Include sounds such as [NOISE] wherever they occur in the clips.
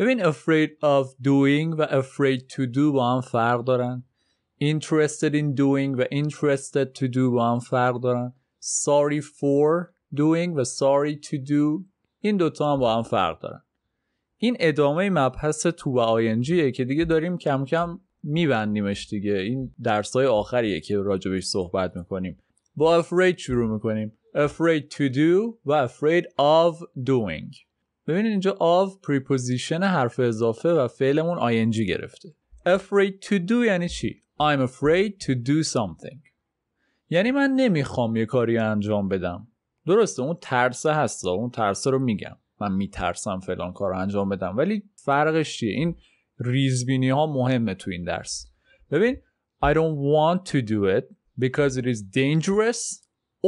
ببین afraid of doing و afraid to do با هم فرق دارن interested in doing و interested to do با هم فرق دارن sorry for doing و sorry to do این دوتا هم با هم فرق دارن این ادامه مبحث تو و آینجیه که دیگه داریم کم کم میبندیمش دیگه این های آخریه که راجبش صحبت میکنیم با afraid شروع میکنیم afraid to do و afraid of doing ببینید اینجا of پریپوزیشن حرف اضافه و فعلمون ing گرفته afraid to do یعنی چی I'm afraid to do something یعنی من نمیخوام یه کاری انجام بدم درسته اون ترسه هست اون ترسه رو میگم من میترسم فلان کار رو انجام بدم ولی فرقش چیه این ریزبینی ها مهمه تو این درس ببین I don't want to do it because it is dangerous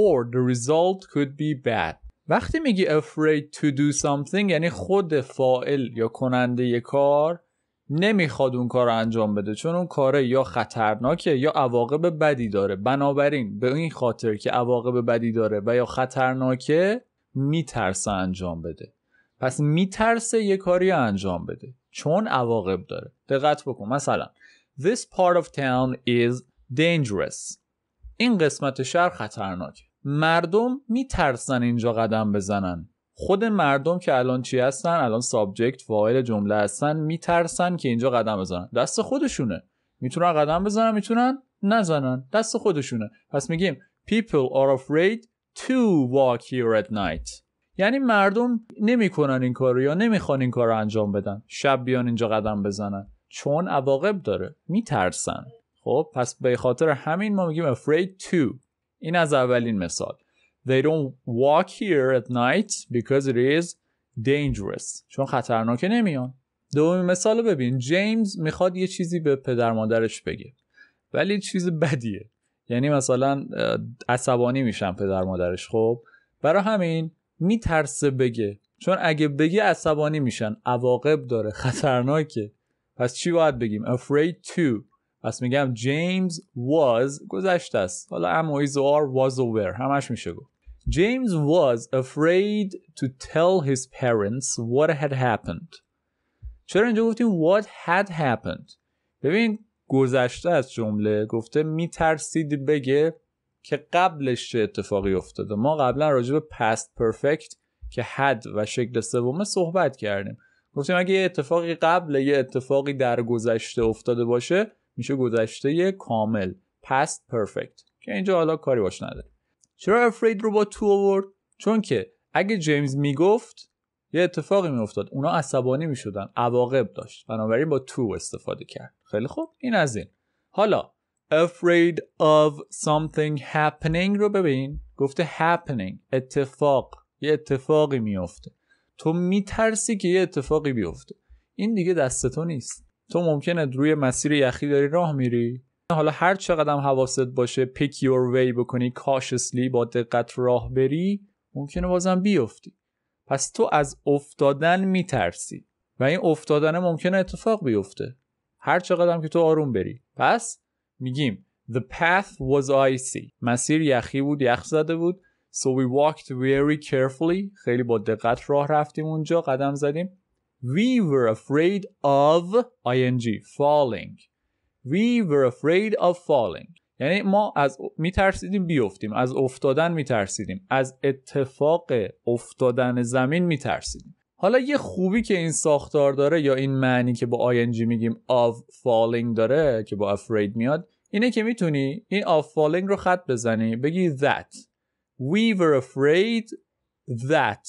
or the result could be bad وقتی میگی afraid to do something یعنی خود فائل یا کننده یک کار نمیخواد اون کار رو انجام بده چون اون کاره یا خطرناکه یا عواقب بدی داره بنابراین به این خاطر که عواقب بدی داره و یا خطرناکه میترسه انجام بده پس میترسه یه کاری انجام بده چون عواقب داره دقت بکن مثلا This part of town is dangerous این قسمت شهر خطرناکه مردم میترسن اینجا قدم بزنن خود مردم که الان چی هستن الان سابجکت فاعل جمله هستن میترسن که اینجا قدم بزنن دست خودشونه میتونن قدم بزنن میتونن نزنن دست خودشونه پس میگیم people are afraid to walk here at night یعنی مردم نمیکنن این کارو یا نمیخوان این کار انجام بدن شب بیان اینجا قدم بزنن چون عواقب داره میترسن خب پس به خاطر همین ما میگیم afraid to این از اولین مثال They don't walk here at night because it is dangerous چون خطرناکه نمیان دومین مثال رو ببین جیمز میخواد یه چیزی به پدر مادرش بگه ولی چیز بدیه یعنی مثلا عصبانی میشن پدر مادرش خب برای همین میترسه بگه چون اگه بگی عصبانی میشن عواقب داره خطرناکه پس چی باید بگیم afraid to پس میگم جیمز was گذشته است حالا ام or was over همش میشه گفت James was afraid to tell his parents what had happened چرا اینجا گفتیم what had happened ببین گذشته از جمله گفته میترسید بگه که قبلش چه اتفاقی افتاده ما قبلا راجع به past perfect که حد و شکل سوم صحبت کردیم گفتیم اگه یه اتفاقی قبل یه اتفاقی در گذشته افتاده باشه میشه گذشته کامل پست پرفکت که اینجا حالا کاری باش نداره چرا افرید رو با تو آورد چون که اگه جیمز میگفت یه اتفاقی میافتاد اونا عصبانی میشدن عواقب داشت بنابراین با تو استفاده کرد خیلی خوب این از این حالا afraid of something happening رو ببین گفته happening اتفاق یه اتفاقی میفته تو میترسی که یه اتفاقی بیفته این دیگه دست تو نیست تو ممکنه روی مسیر یخی داری راه میری حالا هر چقدر حواست باشه پیک یور وی بکنی کاشسلی با دقت راه بری ممکنه بازم بیفتی پس تو از افتادن میترسی و این افتادن ممکنه اتفاق بیفته هر چقدر که تو آروم بری پس میگیم The path was icy مسیر یخی بود یخ زده بود So we walked very carefully خیلی با دقت راه رفتیم اونجا قدم زدیم We were afraid of ing falling We were afraid of falling یعنی ما از ترسیدیم بیفتیم از افتادن می ترسیدیم از اتفاق افتادن زمین می ترسیدیم حالا یه خوبی که این ساختار داره یا این معنی که با ing میگیم of falling داره که با afraid میاد اینه که میتونی این of falling رو خط بزنی بگی that We were afraid that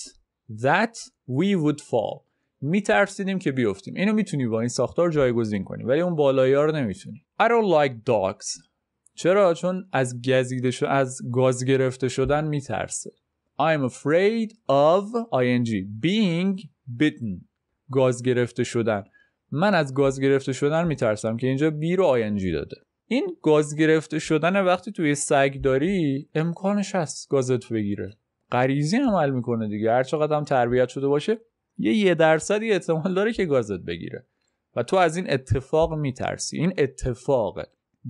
that we would fall میترسیدیم که بیفتیم اینو میتونی با این ساختار جایگزین کنی ولی اون بالایی رو نمیتونی I don't like dogs چرا چون از گزیده از گاز گرفته شدن میترسه I'm afraid of ing being bitten گاز گرفته شدن من از گاز گرفته شدن میترسم که اینجا بی رو ing داده این گاز گرفته شدن وقتی توی سگ داری امکانش هست گازت بگیره غریزی عمل میکنه دیگه هر چقدر هم تربیت شده باشه یه یه درصدی احتمال داره که گازت بگیره و تو از این اتفاق میترسی این اتفاق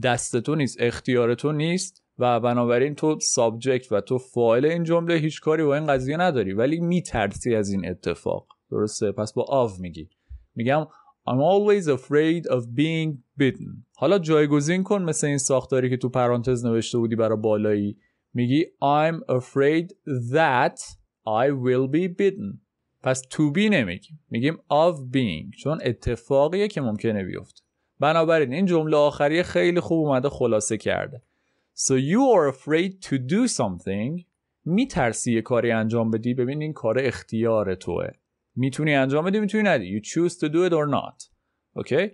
دست تو نیست اختیار تو نیست و بنابراین تو سابجکت و تو فاعل این جمله هیچ کاری با این قضیه نداری ولی میترسی از این اتفاق درسته پس با آف میگی میگم I'm always afraid of being bitten حالا جایگزین کن مثل این ساختاری که تو پرانتز نوشته بودی برای بالایی میگی I'm afraid that I will be bitten پس تو be نمیگیم میگیم of being چون اتفاقیه که ممکنه بیفته بنابراین این جمله آخری خیلی خوب اومده خلاصه کرده So you are afraid to do something میترسی یه کاری انجام بدی ببین این کار اختیار توه میتونی انجام بدی میتونی ندی You choose to do it or not okay?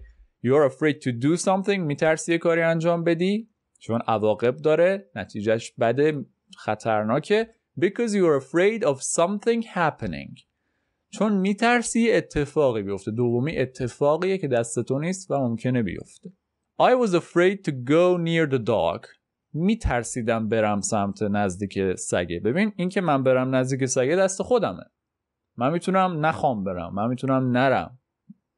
You are afraid to do something میترسی یه کاری انجام بدی چون عواقب داره نتیجهش بده خطرناکه Because you are afraid of something happening چون میترسی اتفاقی بیفته دومی اتفاقیه که دست تو نیست و ممکنه بیفته I was afraid to go near the dog میترسیدم برم سمت نزدیک سگه ببین این که من برم نزدیک سگه دست خودمه من میتونم نخوام برم من میتونم نرم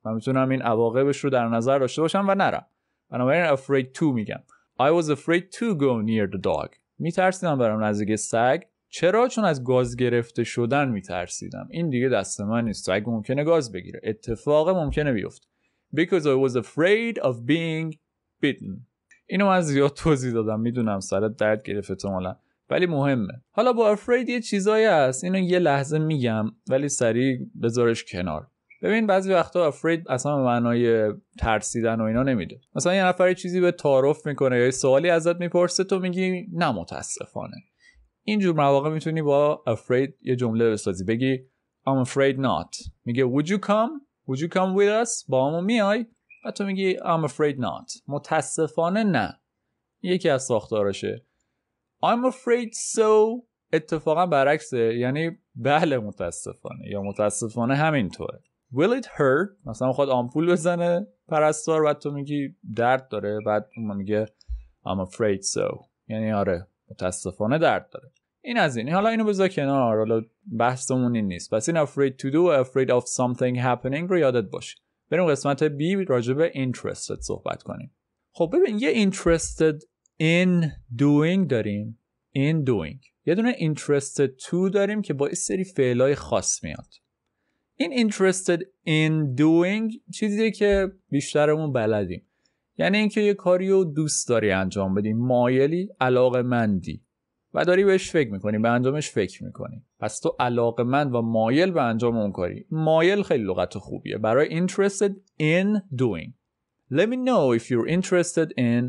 من میتونم این عواقبش رو در نظر داشته باشم و نرم بنابراین afraid to میگم I was afraid to go near the dog میترسیدم برم نزدیک سگ چرا چون از گاز گرفته شدن میترسیدم این دیگه دست من نیست اگه ممکنه گاز بگیره اتفاق ممکنه بیفته because I was afraid of being bitten اینو من زیاد توضیح دادم میدونم سرت درد تو مالا. ولی مهمه حالا با افرید یه چیزایی هست اینو یه لحظه میگم ولی سریع بذارش کنار ببین بعضی وقتا افرید اصلا معنای ترسیدن و اینا نمیده مثلا یه نفر چیزی به تعارف میکنه یا سوالی ازت میپرسه تو میگی نه متاسفانه این جور مواقع میتونی با afraid یه جمله بسازی بگی I'm afraid not میگه would you come would you come with us با ما میای و تو میگی I'm afraid not متاسفانه نه یکی از ساختارشه I'm afraid so اتفاقا برعکسه یعنی بله متاسفانه یا متاسفانه همینطوره Will it hurt مثلا خود آمپول بزنه پرستار بعد تو میگی درد داره بعد اون میگه I'm afraid so یعنی آره متاسفانه درد داره این از این حالا اینو بذار کنار حالا بحثمون این نیست پس این afraid to do afraid of something happening رو یادت باشه بریم قسمت B راجع به interested صحبت کنیم خب ببین یه interested in doing داریم in doing یه دونه interested to داریم که با این سری فعلای خاص میاد این interested in doing چیزیه که بیشترمون بلدیم یعنی اینکه یه کاری رو دوست داری انجام بدی مایلی علاق مندی و داری بهش فکر میکنی به انجامش فکر میکنی پس تو علاق مند و مایل به انجام اون کاری مایل خیلی لغت خوبیه برای interested in doing let me know if you're interested in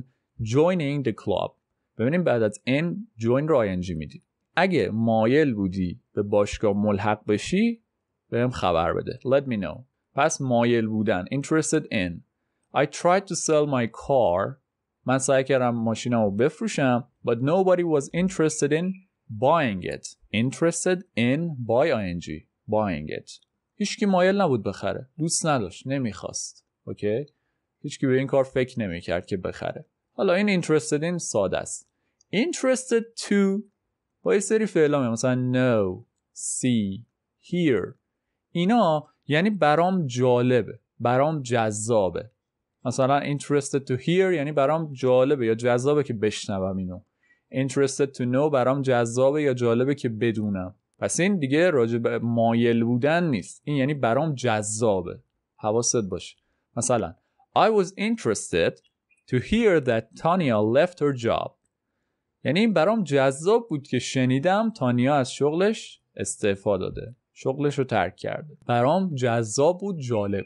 joining the club ببینیم بعد از in join رو آینجی میدی اگه مایل بودی به باشگاه ملحق بشی بهم خبر بده let me know پس مایل بودن interested in I tried to sell my car من سعی کردم ماشینمو بفروشم but nobody was interested in buying it interested in buy ing buying it هیچکی مایل نبود بخره دوست نداشت نمیخواست اوکی هیچکی به این کار فکر نمیکرد که بخره حالا این interested in ساده است interested to با یه سری فعلا مثلا know see hear اینا یعنی برام جالبه برام جذابه مثلا interested to hear یعنی برام جالبه یا جذابه که بشنوم اینو interested to know برام جذابه یا جالبه که بدونم پس این دیگه راجع مایل بودن نیست این یعنی برام جذابه حواست باشه مثلا I was interested to hear that Tanya left her job یعنی این برام جذاب بود که شنیدم تانیا از شغلش استعفا داده شغلش رو ترک کرده برام جذاب بود جالب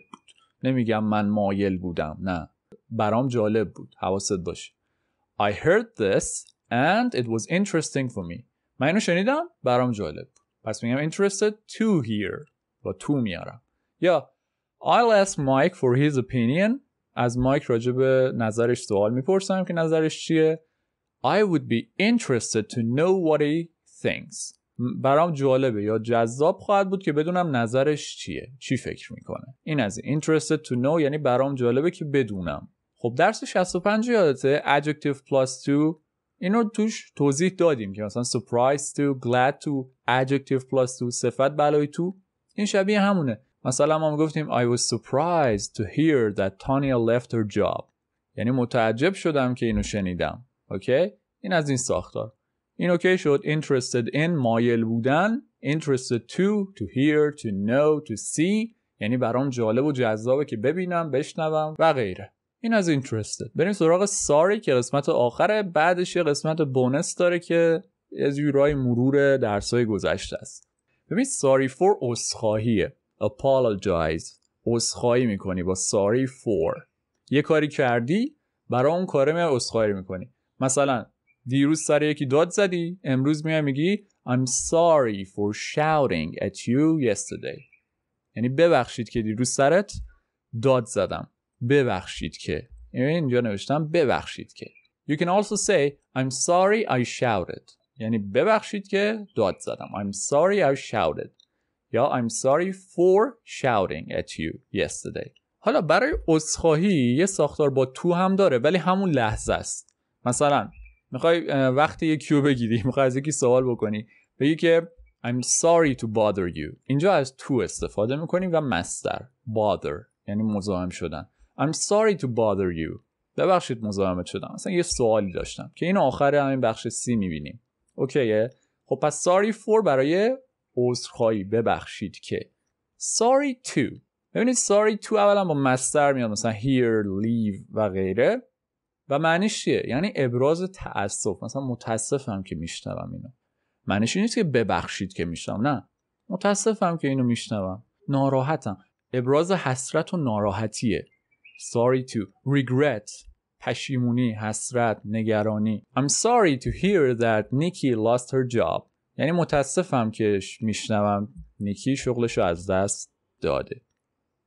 نمیگم من مایل بودم نه برام جالب بود حواست باشه I heard this and it was interesting for me من اینو شنیدم برام جالب پس میگم interested to hear با تو میارم یا I'll ask Mike for his opinion از مایک راجب نظرش سوال میپرسم که نظرش چیه I would be interested to know what he thinks برام جالبه یا جذاب خواهد بود که بدونم نظرش چیه چی فکر میکنه این از interested to know یعنی برام جالبه که بدونم خب درس 65 یادته adjective plus to اینو توش توضیح دادیم که مثلا surprise to glad to adjective plus to صفت بلای تو این شبیه همونه مثلا ما گفتیم I was surprised to hear that Tanya left her job یعنی متعجب شدم که اینو شنیدم اوکی این از این ساختار این اوکی شد interested in مایل بودن interested to to hear to know to see یعنی برام جالب و جذابه که ببینم بشنوم و غیره این از interested بریم سراغ sorry که قسمت آخره بعدش یه قسمت بونس داره که از یورای مرور درسای گذشته است ببین sorry for اصخاهیه apologize اصخاهی میکنی با sorry for یه کاری کردی برای اون کاره می اصخاهی میکنی مثلا دیروز سر یکی داد زدی امروز میای میگی I'm sorry for shouting at you yesterday یعنی ببخشید که دیروز سرت داد زدم ببخشید که یعنی اینجا نوشتم ببخشید که You can also say I'm sorry I shouted یعنی ببخشید که داد زدم I'm sorry I shouted یا I'm sorry for shouting at you yesterday حالا برای اصخاهی یه ساختار با تو هم داره ولی همون لحظه است مثلا میخوای وقتی یه کیو بگیری [LAUGHS] میخوای از یکی سوال بکنی بگی که I'm sorry to bother you اینجا از تو استفاده میکنیم و مستر bother یعنی مزاحم شدن I'm sorry to bother you ببخشید مزاحم شدم مثلا یه سوالی داشتم که این آخر همین بخش سی میبینیم اوکیه خب پس sorry for برای عذرخواهی ببخشید که sorry to ببینید sorry to اولا با مستر میاد مثلا here leave و غیره و معنیش چیه یعنی ابراز تاسف مثلا متاسفم که میشنوم اینو معنیش این نیست که ببخشید که میشنوم نه متاسفم که اینو میشنوم ناراحتم ابراز حسرت و ناراحتیه sorry to regret پشیمونی حسرت نگرانی I'm sorry to hear that Nikki lost her job یعنی متاسفم که میشنوم نیکی شغلشو از دست داده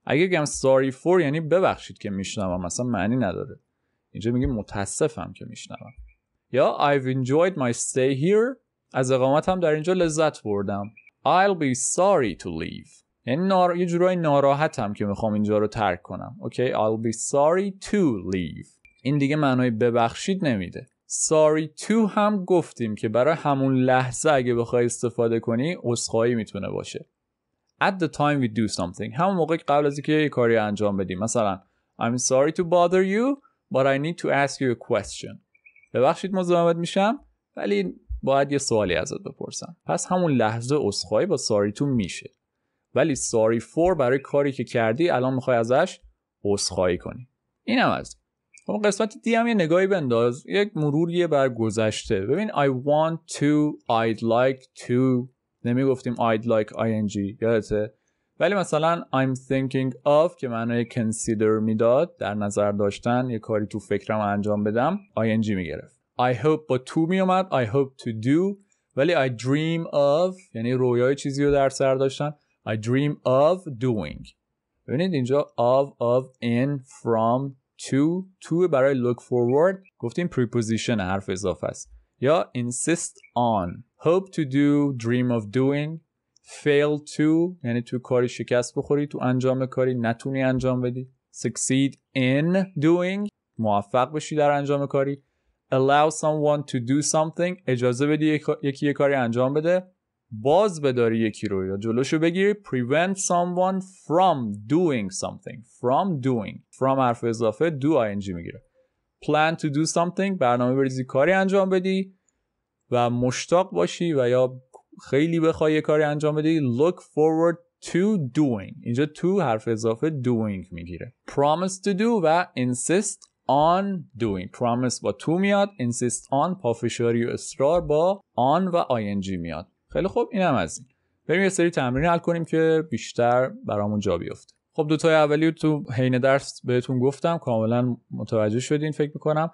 اگه بگم sorry for یعنی ببخشید که میشنوم مثلا معنی نداره اینجا میگه متاسفم که میشنوم یا I've enjoyed my stay here از اقامتم در اینجا لذت بردم I'll be sorry to leave یعنی نار... یه جورای ناراحتم که میخوام اینجا رو ترک کنم okay, I'll be sorry to leave این دیگه معنای ببخشید نمیده sorry to هم گفتیم که برای همون لحظه اگه بخوای استفاده کنی عذرخواهی میتونه باشه at the time we do something همون موقع قبل از اینکه یه کاری انجام بدیم مثلا I'm sorry to bother you but I need to ask you a question ببخشید مزاحمت میشم ولی باید یه سوالی ازت بپرسم پس همون لحظه اسخای با ساری تو میشه ولی ساری فور برای کاری که کردی الان میخوای ازش اسخایی کنی اینم از خب قسمت دی هم یه نگاهی بنداز یک مروریه بر گذشته ببین I want to I'd like to نمیگفتیم I'd like ing یادته ولی مثلا I'm thinking of که معنای consider میداد در نظر داشتن یه کاری تو فکرم انجام بدم ing میگرفت I hope با تو اومد I hope to do ولی I dream of یعنی رویای چیزی رو در سر داشتن I dream of doing ببینید اینجا of, of, in, from, to to برای look forward گفتیم preposition حرف اضافه است یا insist on hope to do dream of doing fail to یعنی تو کاری شکست بخوری تو انجام کاری نتونی انجام بدی succeed in doing موفق بشی در انجام کاری allow someone to do something اجازه بدی یکی یه کاری انجام بده باز بداری یکی رو یا جلوشو بگیری prevent someone from doing something from doing from حرف اضافه do ing میگیره plan to do something برنامه بریزی کاری انجام بدی و مشتاق باشی و یا خیلی بخوای یه کاری انجام بدی look forward to doing اینجا to حرف اضافه doing میگیره promise to do و insist on doing promise با to میاد insist on پافشاری و اصرار با on و ing میاد خیلی خوب اینم از این بریم یه سری تمرین حل کنیم که بیشتر برامون جا بیفته خب دوتای اولی تو حین درس بهتون گفتم کاملا متوجه شدین فکر میکنم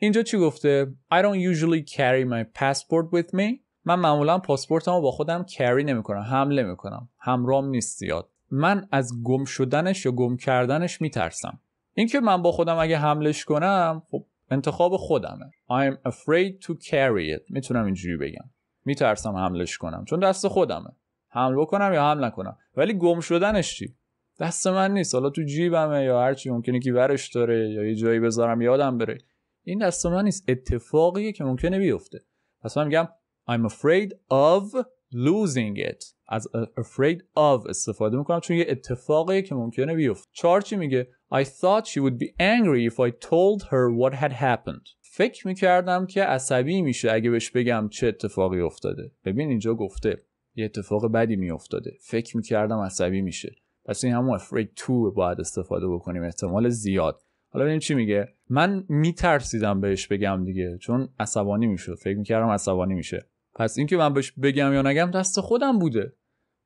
اینجا چی گفته I don't usually carry my passport with me من معمولا رو با خودم کری نمیکنم حمله میکنم همرام نیست زیاد من از گم شدنش یا گم کردنش میترسم اینکه من با خودم اگه حملش کنم خب انتخاب خودمه I'm afraid to carry it میتونم اینجوری بگم میترسم حملش کنم چون دست خودمه حمل بکنم یا حمل نکنم ولی گم شدنش چی دست من نیست حالا تو جیبمه یا هرچی ممکنه که ورش داره یا یه جایی بذارم یادم بره این دست من نیست اتفاقیه که ممکنه بیفته پس من میگم I'm afraid of losing it از afraid of استفاده میکنم چون یه اتفاقی که ممکنه بیفت چار چی میگه I thought she would be angry if I told her what had happened فکر میکردم که عصبی میشه اگه بهش بگم چه اتفاقی افتاده ببین اینجا گفته یه اتفاق بدی میافتاده فکر میکردم عصبی میشه پس این همون afraid to باید استفاده بکنیم احتمال زیاد حالا ببینیم چی میگه من میترسیدم بهش بگم دیگه چون عصبانی میشه فکر میکردم عصبانی میشه پس اینکه من بهش بگم یا نگم دست خودم بوده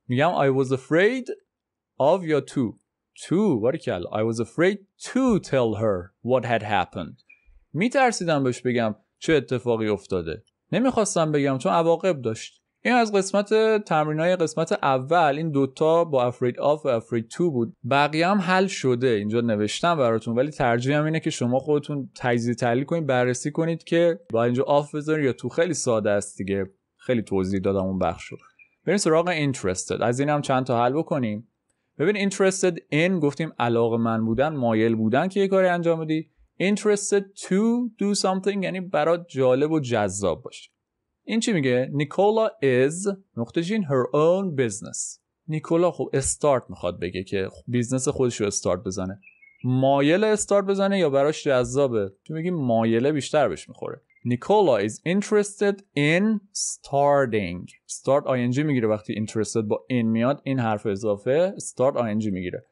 میگم I was afraid of یا to to باریکلا I was afraid to tell her what had happened میترسیدم بهش بگم چه اتفاقی افتاده نمیخواستم بگم چون عواقب داشت این از قسمت تمرین های قسمت اول این دوتا با افرید آف و افرید تو بود بقیه هم حل شده اینجا نوشتم براتون ولی هم اینه که شما خودتون تجزیه تحلیل کنید بررسی کنید که با اینجا آف بذارید یا تو خیلی ساده است دیگه خیلی توضیح دادم اون بخش رو بریم سراغ interested از این هم چند تا حل بکنیم ببین interested in گفتیم علاقه من بودن مایل بودن که یه کاری انجام بدی interested to do something یعنی برات جالب و جذاب باشه این چی میگه نیکولا is نقطه جین her own business نیکولا خب استارت میخواد بگه که بیزنس خودش رو استارت بزنه مایل استارت بزنه یا براش جذابه تو میگی مایله بیشتر بهش میخوره نیکولا is interested in starting start ing میگیره وقتی interested با in میاد این حرف اضافه start ing میگیره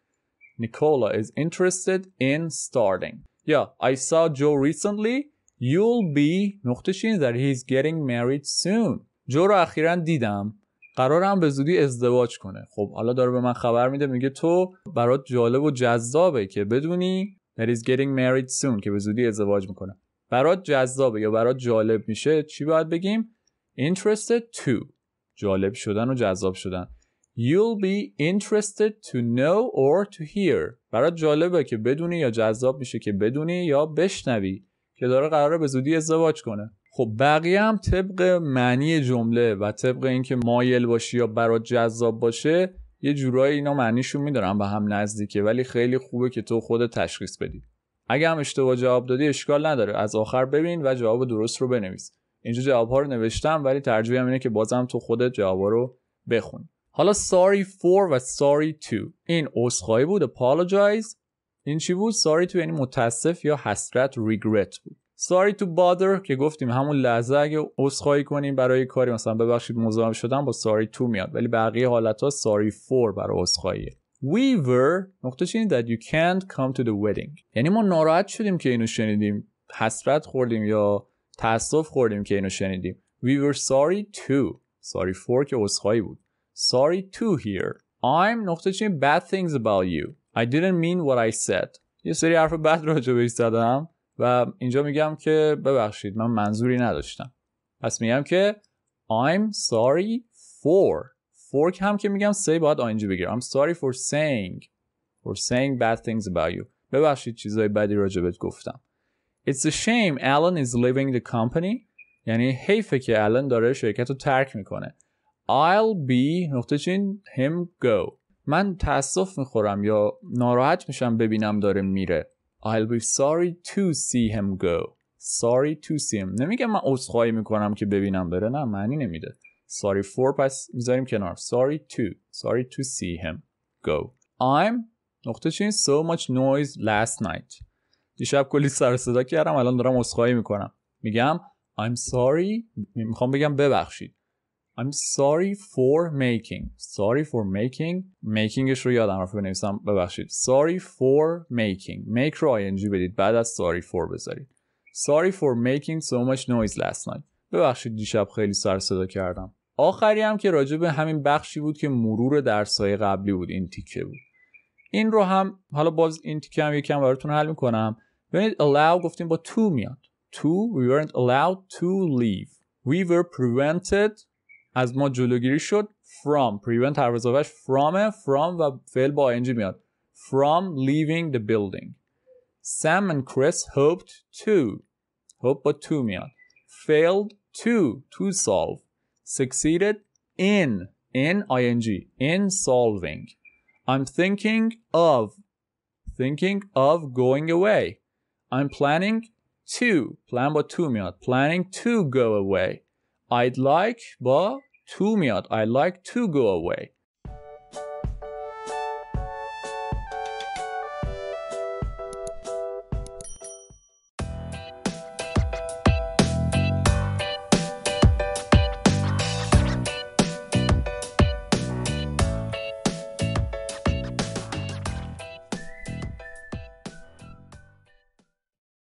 نیکولا is interested in starting یا yeah, I saw Joe recently you'll be نقطه این that he's getting married soon جو رو اخیرا دیدم قرارم به زودی ازدواج کنه خب حالا داره به من خبر میده میگه تو برات جالب و جذابه که بدونی that he's getting married soon که به زودی ازدواج میکنه برات جذابه یا برات جالب میشه چی باید بگیم interested to جالب شدن و جذاب شدن you'll be interested to know or to hear برات جالبه که بدونی یا جذاب میشه که بدونی یا بشنوی که داره قراره به زودی ازدواج کنه خب بقیه هم طبق معنی جمله و طبق اینکه مایل باشی یا برات جذاب باشه یه جورایی اینا معنیشون میدارن به هم نزدیکه ولی خیلی خوبه که تو خود تشخیص بدی اگه هم اشتباه جواب دادی اشکال نداره از آخر ببین و جواب درست رو بنویس اینجا جواب ها رو نوشتم ولی ترجیحم اینه که بازم تو خودت جواب رو بخون حالا sorry for و sorry to این عذرخواهی بود apologize این چی بود sorry to یعنی متاسف یا حسرت regret بود sorry to bother که گفتیم همون لحظه اگه عذرخواهی کنیم برای کاری مثلا ببخشید مزاحم شدم با sorry to میاد ولی بقیه حالت ها sorry for برای عذرخواهیه We were نقطه چینی that you can't come to the wedding یعنی ما ناراحت شدیم که اینو شنیدیم حسرت خوردیم یا تاسف خوردیم که اینو شنیدیم We were sorry too Sorry for که اصخایی بود Sorry to here I'm نقطه چین bad things about you I didn't mean what I said یه سری حرف بد راجع بهش زدم و اینجا میگم که ببخشید من منظوری نداشتم پس میگم که I'm sorry for fork هم که میگم say باید آینجی بگیر I'm sorry for saying for saying bad things about you ببخشید چیزای بدی راجبت گفتم It's a shame Alan is leaving the company یعنی حیفه که الان داره شرکت رو ترک میکنه I'll be نقطه چین him go من تاسف میخورم یا ناراحت میشم ببینم داره میره I'll be sorry to see him go sorry to see him نمیگه من عذرخواهی میکنم که ببینم بره نه معنی نمیده sorry for پس میذاریم کنار sorry to sorry to see him go I'm نقطه چین so much noise last night دیشب کلی سر صدا کردم الان دارم اصخایی میکنم میگم I'm sorry میخوام بگم ببخشید I'm sorry for making sorry for making makingش رو یادم رفت بنویسم ببخشید sorry for making make رو ing بدید بعد از sorry for بذارید sorry for making so much noise last night ببخشید دیشب خیلی سر صدا کردم آخری هم که راجع به همین بخشی بود که مرور درسای قبلی بود این تیکه بود این رو هم حالا باز این تیکه هم یکم براتون حل میکنم ببینید allow گفتیم با تو میاد to we weren't allowed to leave we were prevented از ما جلوگیری شد from prevent هر وزاوش from from و فعل با ing میاد from leaving the building Sam and Chris hoped to hope با to میاد failed to to solve succeeded in, in ing, in solving. I'm thinking of, thinking of going away. I'm planning to, plan با to میاد. Planning to go away. I'd like با to میاد. I'd like to go away.